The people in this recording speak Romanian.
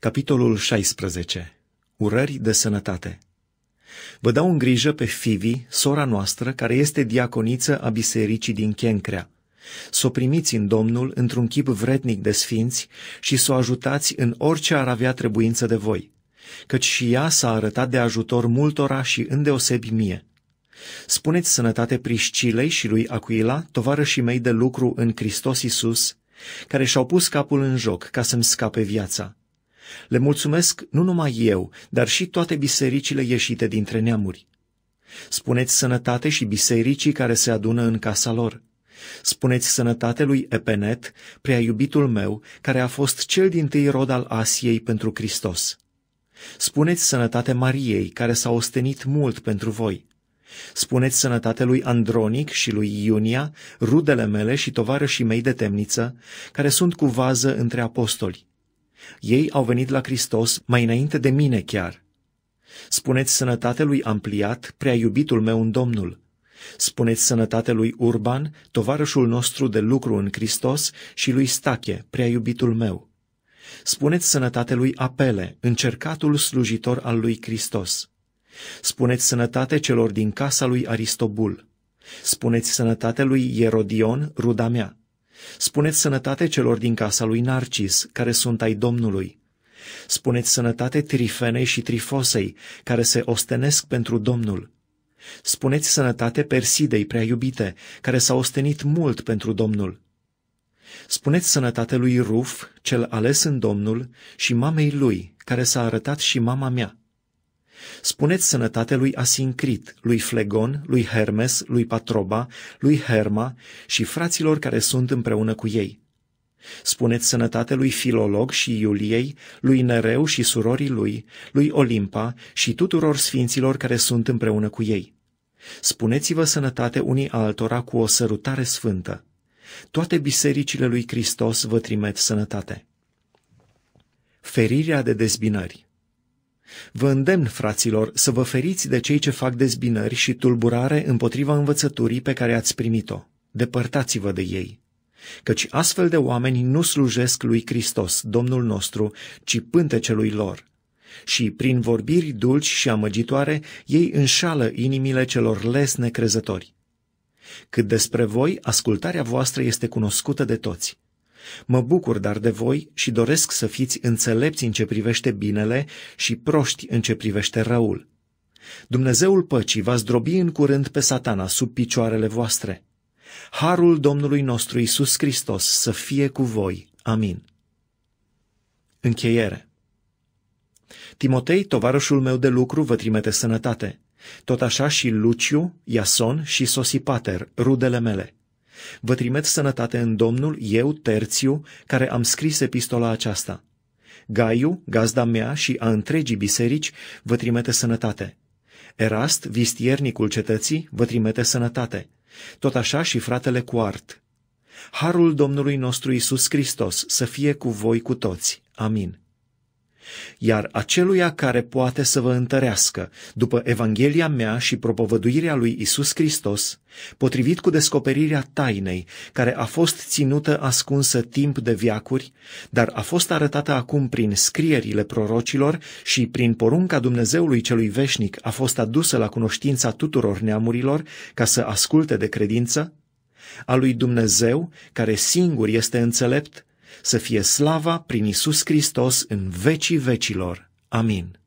Capitolul 16. Urări de sănătate Vă dau în grijă pe Fivi, sora noastră, care este diaconiță a bisericii din Chencrea. Să o primiți în Domnul într-un chip vrednic de sfinți și să o ajutați în orice ar avea trebuință de voi, căci și ea s-a arătat de ajutor multora și îndeosebi mie. Spuneți sănătate Priscilei și lui Acuila, tovarășii mei de lucru în Hristos Isus, care și-au pus capul în joc ca să-mi scape viața le mulțumesc nu numai eu, dar și toate bisericile ieșite dintre neamuri. Spuneți sănătate și bisericii care se adună în casa lor. Spuneți sănătate lui Epenet, prea iubitul meu, care a fost cel din tâi rod al Asiei pentru Hristos. Spuneți sănătate Mariei, care s-a ostenit mult pentru voi. Spuneți sănătate lui Andronic și lui Iunia, rudele mele și tovarășii mei de temniță, care sunt cu vază între apostoli. Ei au venit la Hristos mai înainte de mine chiar. Spuneți sănătate lui Ampliat, prea iubitul meu în Domnul. Spuneți sănătate lui Urban, tovarășul nostru de lucru în Hristos, și lui Stache, prea iubitul meu. Spuneți sănătate lui Apele, încercatul slujitor al lui Hristos. Spuneți sănătate celor din casa lui Aristobul. Spuneți sănătate lui Ierodion, ruda mea. Spuneți sănătate celor din casa lui Narcis, care sunt ai Domnului. Spuneți sănătate Trifenei și Trifosei, care se ostenesc pentru Domnul. Spuneți sănătate Persidei prea iubite, care s-a ostenit mult pentru Domnul. Spuneți sănătate lui Ruf, cel ales în Domnul, și mamei lui, care s-a arătat și mama mea. Spuneți sănătate lui Asincrit, lui Flegon, lui Hermes, lui Patroba, lui Herma și fraților care sunt împreună cu ei. Spuneți sănătate lui Filolog și Iuliei, lui Nereu și surorii lui, lui Olimpa și tuturor sfinților care sunt împreună cu ei. Spuneți-vă sănătate unii altora cu o sărutare sfântă. Toate bisericile lui Hristos vă trimet sănătate. Ferirea de dezbinări Vă îndemn, fraților, să vă feriți de cei ce fac dezbinări și tulburare împotriva învățăturii pe care ați primit-o. Depărtați-vă de ei, căci astfel de oameni nu slujesc lui Hristos, Domnul nostru, ci pântecelui lor. Și prin vorbiri dulci și amăgitoare, ei înșală inimile celor les necrezători. Cât despre voi, ascultarea voastră este cunoscută de toți. Mă bucur dar de voi și doresc să fiți înțelepți în ce privește binele și proști în ce privește răul. Dumnezeul păcii va zdrobi în curând pe satana sub picioarele voastre. Harul Domnului nostru Isus Hristos să fie cu voi. Amin. Încheiere Timotei, tovarășul meu de lucru, vă trimite sănătate. Tot așa și Luciu, Iason și Sosipater, rudele mele. Vă trimit sănătate în Domnul, eu, Terțiu, care am scris epistola aceasta. Gaiu, gazda mea și a întregii biserici, vă trimite sănătate. Erast, vistiernicul cetății, vă trimite sănătate. Tot așa și fratele Cuart. Harul Domnului nostru Isus Hristos să fie cu voi cu toți. Amin iar aceluia care poate să vă întărească, după Evanghelia mea și propovăduirea lui Isus Hristos, potrivit cu descoperirea tainei, care a fost ținută ascunsă timp de viacuri, dar a fost arătată acum prin scrierile prorocilor și prin porunca Dumnezeului celui veșnic a fost adusă la cunoștința tuturor neamurilor ca să asculte de credință, a lui Dumnezeu, care singur este înțelept, să fie slava prin Isus Hristos în vecii vecilor. Amin.